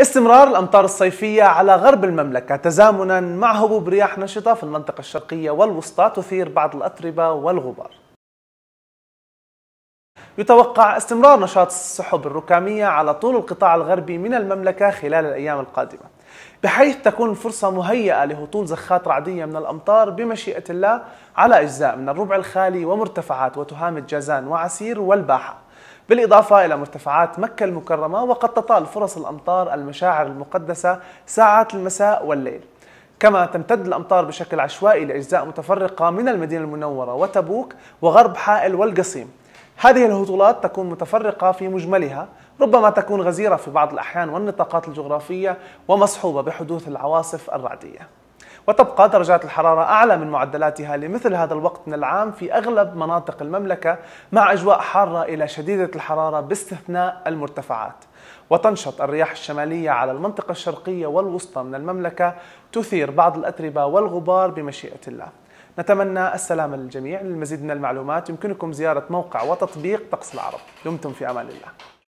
استمرار الأمطار الصيفية على غرب المملكة تزامنا مع هبوب رياح نشطة في المنطقة الشرقية والوسطى تثير بعض الأتربة والغبار يتوقع استمرار نشاط السحب الركامية على طول القطاع الغربي من المملكة خلال الأيام القادمة بحيث تكون الفرصة مهيئة لهطول زخات رعدية من الأمطار بمشيئة الله على أجزاء من الربع الخالي ومرتفعات وتهامة جازان وعسير والباحة بالإضافة إلى مرتفعات مكة المكرمة وقد تطال فرص الأمطار المشاعر المقدسة ساعات المساء والليل كما تمتد الأمطار بشكل عشوائي لأجزاء متفرقة من المدينة المنورة وتبوك وغرب حائل والقصيم هذه الهطولات تكون متفرقة في مجملها ربما تكون غزيرة في بعض الأحيان والنطاقات الجغرافية ومصحوبة بحدوث العواصف الرعدية وتبقى درجات الحرارة أعلى من معدلاتها لمثل هذا الوقت من العام في أغلب مناطق المملكة مع أجواء حارة إلى شديدة الحرارة باستثناء المرتفعات وتنشط الرياح الشمالية على المنطقة الشرقية والوسطى من المملكة تثير بعض الأتربة والغبار بمشيئة الله نتمنى السلام للجميع للمزيد من المعلومات يمكنكم زيارة موقع وتطبيق طقس العرب دمتم في أمان الله